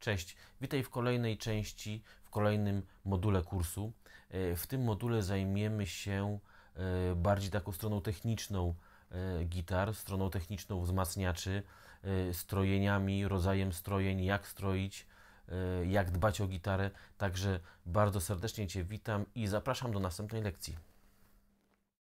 Cześć, witaj w kolejnej części, w kolejnym module kursu. E, w tym module zajmiemy się e, bardziej taką stroną techniczną e, gitar, stroną techniczną wzmacniaczy, strojeniami, rodzajem strojeń, jak stroić, jak dbać o gitarę. Także bardzo serdecznie Cię witam i zapraszam do następnej lekcji.